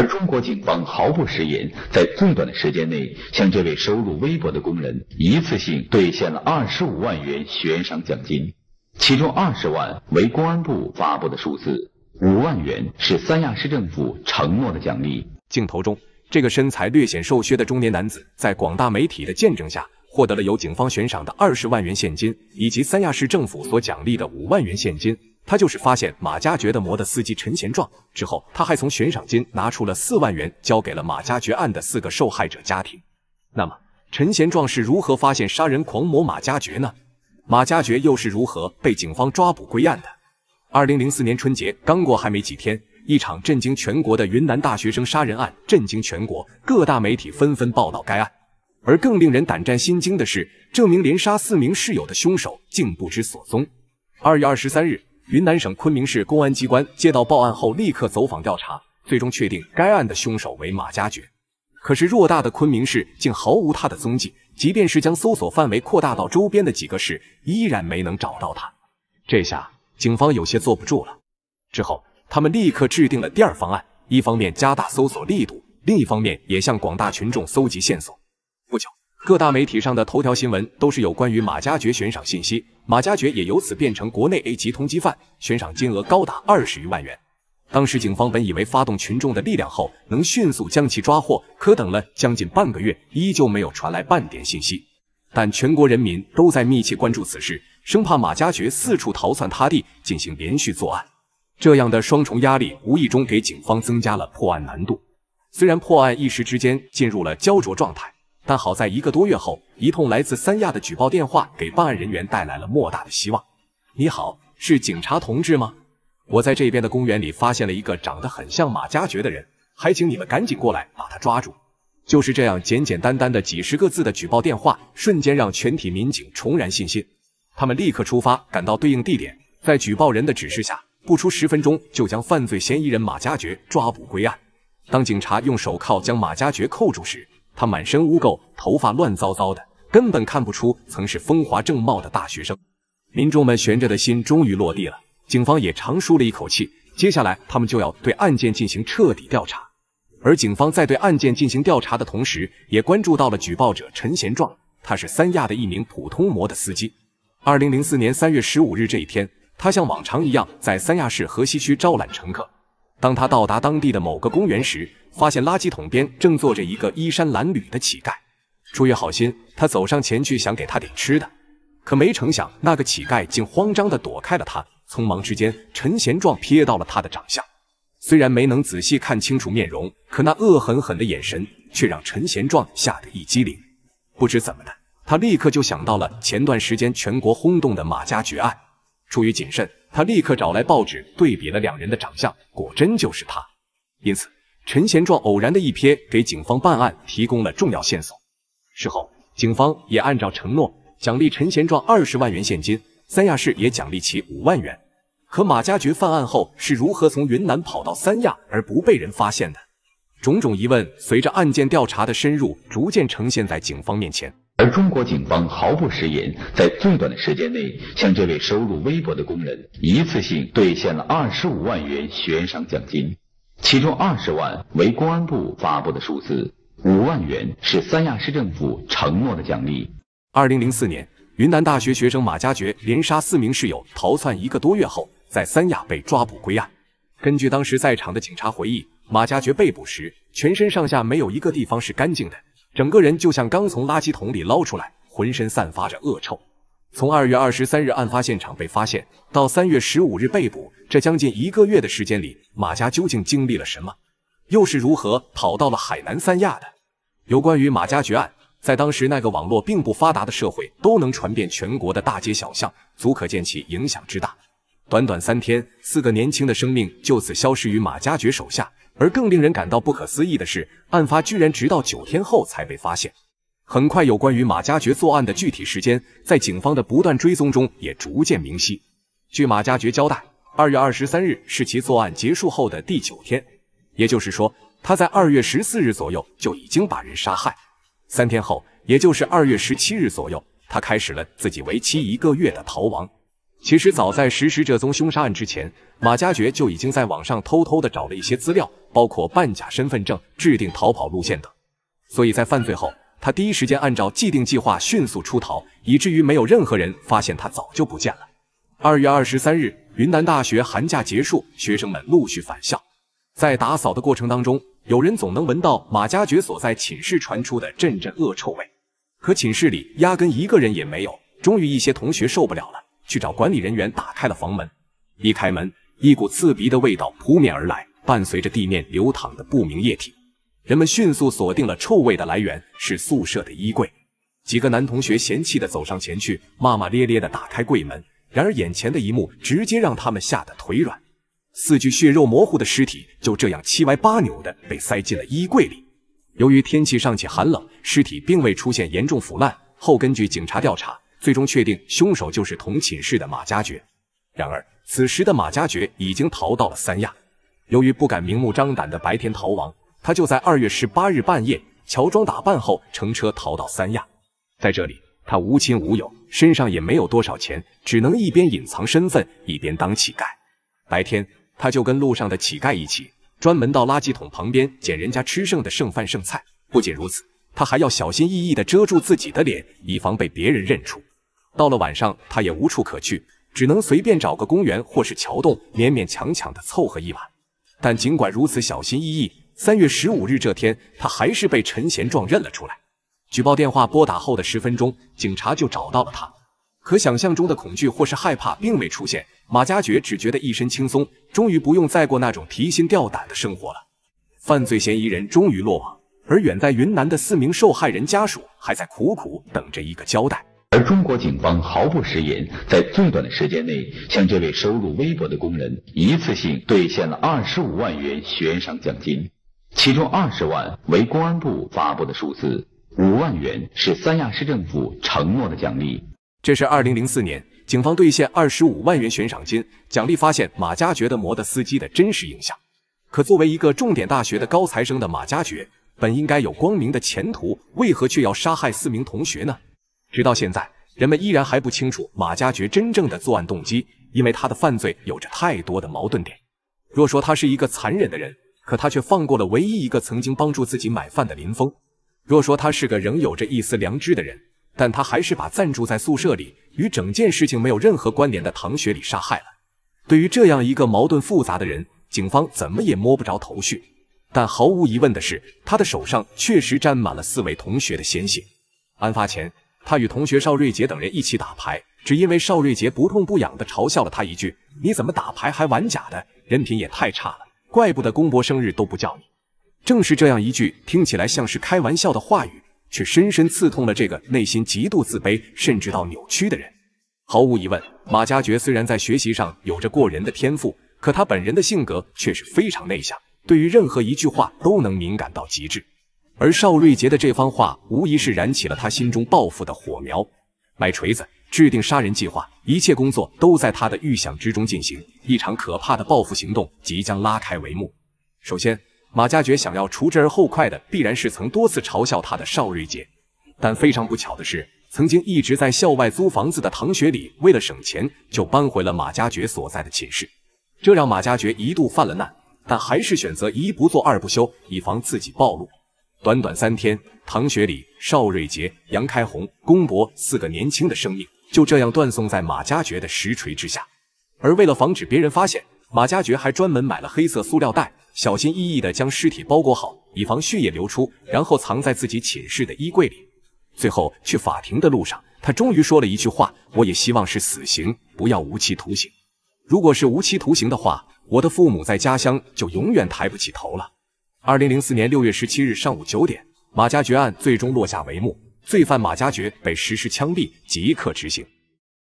而中国警方毫不食言，在最短的时间内，向这位收入微薄的工人一次性兑现了二十五万元悬赏奖金，其中二十万为公安部发布的数字，五万元是三亚市政府承诺的奖励。镜头中，这个身材略显瘦削的中年男子，在广大媒体的见证下，获得了由警方悬赏的二十万元现金，以及三亚市政府所奖励的五万元现金。他就是发现马家爵的魔的司机陈贤壮之后，他还从悬赏金拿出了四万元交给了马家爵案的四个受害者家庭。那么，陈贤壮是如何发现杀人狂魔马家爵呢？马家爵又是如何被警方抓捕归案的？二零零四年春节刚过还没几天，一场震惊全国的云南大学生杀人案震惊全国，各大媒体纷纷报道该案。而更令人胆战心惊的是，这名连杀四名室友的凶手竟不知所踪。二月二十三日。云南省昆明市公安机关接到报案后，立刻走访调查，最终确定该案的凶手为马家爵。可是偌大的昆明市竟毫无他的踪迹，即便是将搜索范围扩大到周边的几个市，依然没能找到他。这下警方有些坐不住了。之后，他们立刻制定了第二方案：一方面加大搜索力度，另一方面也向广大群众搜集线索。不久。各大媒体上的头条新闻都是有关于马加爵悬赏信息，马加爵也由此变成国内 A 级通缉犯，悬赏金额高达二十余万元。当时警方本以为发动群众的力量后，能迅速将其抓获，可等了将近半个月，依旧没有传来半点信息。但全国人民都在密切关注此事，生怕马加爵四处逃窜他地进行连续作案。这样的双重压力，无意中给警方增加了破案难度。虽然破案一时之间进入了焦灼状态。但好在一个多月后，一通来自三亚的举报电话给办案人员带来了莫大的希望。你好，是警察同志吗？我在这边的公园里发现了一个长得很像马加爵的人，还请你们赶紧过来把他抓住。就是这样简简单单的几十个字的举报电话，瞬间让全体民警重燃信心。他们立刻出发，赶到对应地点，在举报人的指示下，不出十分钟就将犯罪嫌疑人马加爵抓捕归案。当警察用手铐将马加爵扣住时，他满身污垢，头发乱糟糟的，根本看不出曾是风华正茂的大学生。民众们悬着的心终于落地了，警方也长舒了一口气。接下来，他们就要对案件进行彻底调查。而警方在对案件进行调查的同时，也关注到了举报者陈贤壮，他是三亚的一名普通摩的司机。二零零四年三月十五日这一天，他像往常一样在三亚市河西区招揽乘客。当他到达当地的某个公园时，发现垃圾桶边正坐着一个衣衫褴褛的乞丐。出于好心，他走上前去想给他点吃的，可没成想，那个乞丐竟慌张地躲开了他。匆忙之间，陈贤壮瞥到了他的长相，虽然没能仔细看清楚面容，可那恶狠狠的眼神却让陈贤壮吓得一激灵。不知怎么的，他立刻就想到了前段时间全国轰动的马家爵案。出于谨慎。他立刻找来报纸，对比了两人的长相，果真就是他。因此，陈贤壮偶然的一瞥，给警方办案提供了重要线索。事后，警方也按照承诺，奖励陈贤壮二十万元现金，三亚市也奖励其五万元。可马家爵犯案后是如何从云南跑到三亚而不被人发现的？种种疑问，随着案件调查的深入，逐渐呈现在警方面前。而中国警方毫不食言，在最短的时间内向这位收入微薄的工人一次性兑现了二十五万元悬赏奖金，其中二十万为公安部发布的数字，五万元是三亚市政府承诺的奖励。二零零四年，云南大学学生马家爵连杀四名室友，逃窜一个多月后，在三亚被抓捕归案。根据当时在场的警察回忆，马家爵被捕时，全身上下没有一个地方是干净的。整个人就像刚从垃圾桶里捞出来，浑身散发着恶臭。从二月二十三日案发现场被发现到三月十五日被捕，这将近一个月的时间里，马家究竟经历了什么？又是如何跑到了海南三亚的？有关于马家爵案，在当时那个网络并不发达的社会，都能传遍全国的大街小巷，足可见其影响之大。短短三天，四个年轻的生命就此消失于马家爵手下。而更令人感到不可思议的是，案发居然直到九天后才被发现。很快，有关于马家爵作案的具体时间，在警方的不断追踪中也逐渐明晰。据马家爵交代，二月二十三日是其作案结束后的第九天，也就是说，他在二月十四日左右就已经把人杀害。三天后，也就是二月十七日左右，他开始了自己为期一个月的逃亡。其实早在实施这宗凶杀案之前，马加爵就已经在网上偷偷的找了一些资料，包括办假身份证、制定逃跑路线等。所以在犯罪后，他第一时间按照既定计划迅速出逃，以至于没有任何人发现他早就不见了。二月二十三日，云南大学寒假结束，学生们陆续返校。在打扫的过程当中，有人总能闻到马加爵所在寝室传出的阵阵恶臭味，可寝室里压根一个人也没有。终于，一些同学受不了了。去找管理人员，打开了房门。一开门，一股刺鼻的味道扑面而来，伴随着地面流淌的不明液体。人们迅速锁定了臭味的来源，是宿舍的衣柜。几个男同学嫌弃地走上前去，骂骂咧咧地打开柜门。然而，眼前的一幕直接让他们吓得腿软。四具血肉模糊的尸体就这样七歪八扭地被塞进了衣柜里。由于天气尚且寒冷，尸体并未出现严重腐烂。后根据警察调查。最终确定凶手就是同寝室的马家爵。然而，此时的马家爵已经逃到了三亚。由于不敢明目张胆的白天逃亡，他就在二月十八日半夜乔装打扮后乘车逃到三亚。在这里，他无亲无友，身上也没有多少钱，只能一边隐藏身份，一边当乞丐。白天，他就跟路上的乞丐一起，专门到垃圾桶旁边捡人家吃剩的剩饭剩菜。不仅如此，他还要小心翼翼地遮住自己的脸，以防被别人认出。到了晚上，他也无处可去，只能随便找个公园或是桥洞，勉勉强强的凑合一晚。但尽管如此小心翼翼，三月十五日这天，他还是被陈贤壮认了出来。举报电话拨打后的十分钟，警察就找到了他。可想象中的恐惧或是害怕并未出现，马家爵只觉得一身轻松，终于不用再过那种提心吊胆的生活了。犯罪嫌疑人终于落网，而远在云南的四名受害人家属还在苦苦等着一个交代。中国警方毫不食言，在最短的时间内向这位收入微薄的工人一次性兑现了二十五万元悬赏奖金，其中二十万为公安部发布的数字，五万元是三亚市政府承诺的奖励。这是二零零四年警方兑现二十五万元悬赏金，奖励发现马家爵的摩的司机的真实影像。可作为一个重点大学的高材生的马家爵，本应该有光明的前途，为何却要杀害四名同学呢？直到现在，人们依然还不清楚马加爵真正的作案动机，因为他的犯罪有着太多的矛盾点。若说他是一个残忍的人，可他却放过了唯一一个曾经帮助自己买饭的林峰；若说他是个仍有着一丝良知的人，但他还是把暂住在宿舍里与整件事情没有任何关联的唐雪里杀害了。对于这样一个矛盾复杂的人，警方怎么也摸不着头绪。但毫无疑问的是，他的手上确实沾满了四位同学的鲜血。案发前。他与同学邵瑞杰等人一起打牌，只因为邵瑞杰不痛不痒地嘲笑了他一句：“你怎么打牌还玩假的，人品也太差了，怪不得公伯生日都不叫你。”正是这样一句听起来像是开玩笑的话语，却深深刺痛了这个内心极度自卑，甚至到扭曲的人。毫无疑问，马加爵虽然在学习上有着过人的天赋，可他本人的性格却是非常内向，对于任何一句话都能敏感到极致。而邵瑞杰的这番话，无疑是燃起了他心中报复的火苗，买锤子，制定杀人计划，一切工作都在他的预想之中进行，一场可怕的报复行动即将拉开帷幕。首先，马加爵想要除之而后快的，必然是曾多次嘲笑他的邵瑞杰。但非常不巧的是，曾经一直在校外租房子的唐学礼，为了省钱就搬回了马加爵所在的寝室，这让马加爵一度犯了难，但还是选择一不做二不休，以防自己暴露。短短三天，唐学礼、邵瑞杰、杨开红、龚博四个年轻的生命就这样断送在马家爵的石锤之下。而为了防止别人发现，马家爵还专门买了黑色塑料袋，小心翼翼地将尸体包裹好，以防血液流出，然后藏在自己寝室的衣柜里。最后去法庭的路上，他终于说了一句话：“我也希望是死刑，不要无期徒刑。如果是无期徒刑的话，我的父母在家乡就永远抬不起头了。”二零零四年六月十七日上午九点，马加爵案最终落下帷幕，罪犯马加爵被实施枪毙，即刻执行。